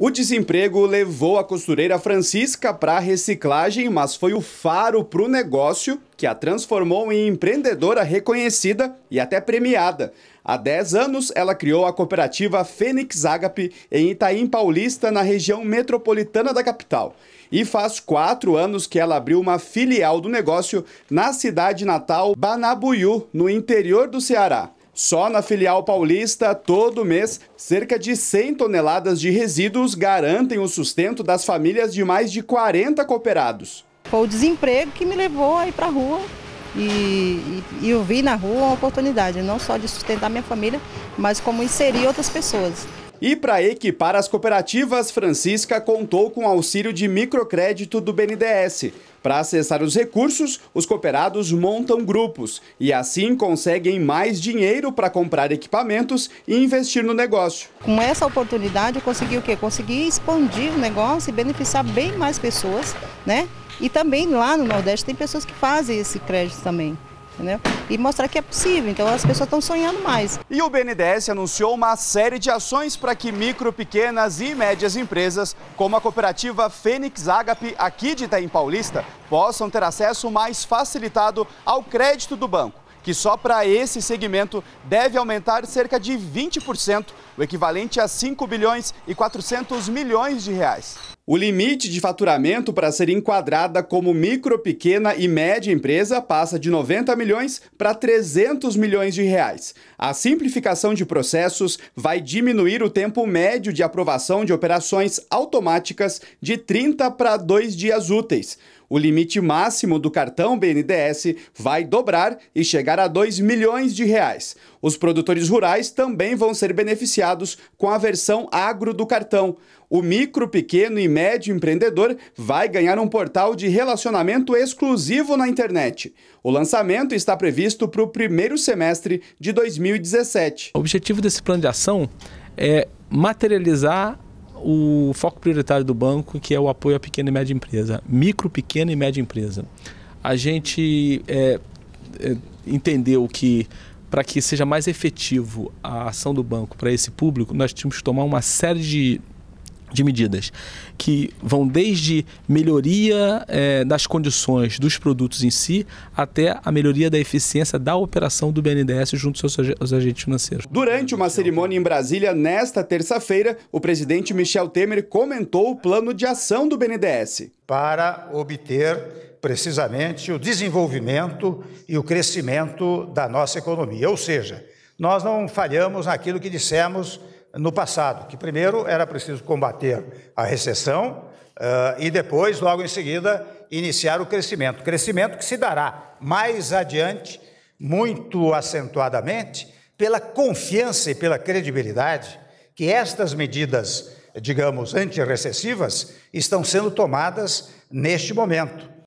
O desemprego levou a costureira Francisca para a reciclagem, mas foi o faro para o negócio que a transformou em empreendedora reconhecida e até premiada. Há 10 anos, ela criou a cooperativa Fênix Agape em Itaim Paulista, na região metropolitana da capital. E faz quatro anos que ela abriu uma filial do negócio na cidade natal Banabuiú, no interior do Ceará. Só na filial paulista, todo mês, cerca de 100 toneladas de resíduos garantem o sustento das famílias de mais de 40 cooperados. Foi o desemprego que me levou a ir para a rua e, e, eu vi na rua uma oportunidade, não só de sustentar minha família, mas como inserir outras pessoas. E para equipar as cooperativas, Francisca contou com auxílio de microcrédito do BNDES. Para acessar os recursos, os cooperados montam grupos e assim conseguem mais dinheiro para comprar equipamentos e investir no negócio. Com essa oportunidade, eu consegui o quê? Consegui expandir o negócio e beneficiar bem mais pessoas, né? E também lá no Nordeste tem pessoas que fazem esse crédito também. Entendeu? E mostrar que é possível, então as pessoas estão sonhando mais. E o BNDES anunciou uma série de ações para que micro, pequenas e médias empresas, como a cooperativa Fênix Agape, aqui de Itaim Paulista, possam ter acesso mais facilitado ao crédito do banco que só para esse segmento deve aumentar cerca de 20%, o equivalente a 5 bilhões e 400 milhões de reais. O limite de faturamento para ser enquadrada como micro, pequena e média empresa passa de 90 milhões para 300 milhões de reais. A simplificação de processos vai diminuir o tempo médio de aprovação de operações automáticas de 30 para 2 dias úteis. O limite máximo do cartão BNDES vai dobrar e chegar a 2 milhões de reais. Os produtores rurais também vão ser beneficiados com a versão agro do cartão. O micro, pequeno e médio empreendedor vai ganhar um portal de relacionamento exclusivo na internet. O lançamento está previsto para o primeiro semestre de 2017. O objetivo desse plano de ação é materializar o foco prioritário do banco, que é o apoio à pequena e média empresa, micro, pequena e média empresa. A gente é, é, entendeu que para que seja mais efetivo a ação do banco para esse público, nós tínhamos que tomar uma série de de medidas que vão desde melhoria é, das condições dos produtos em si até a melhoria da eficiência da operação do BNDES junto aos aos agentes financeiros. Durante uma cerimônia em Brasília nesta terça-feira, o presidente Michel Temer comentou o plano de ação do BNDES para obter precisamente o desenvolvimento e o crescimento da nossa economia. Ou seja, nós não falhamos naquilo que dissemos no passado, que primeiro era preciso combater a recessão uh, e depois, logo em seguida, iniciar o crescimento. Crescimento que se dará mais adiante, muito acentuadamente, pela confiança e pela credibilidade que estas medidas, digamos, antirrecessivas, estão sendo tomadas neste momento.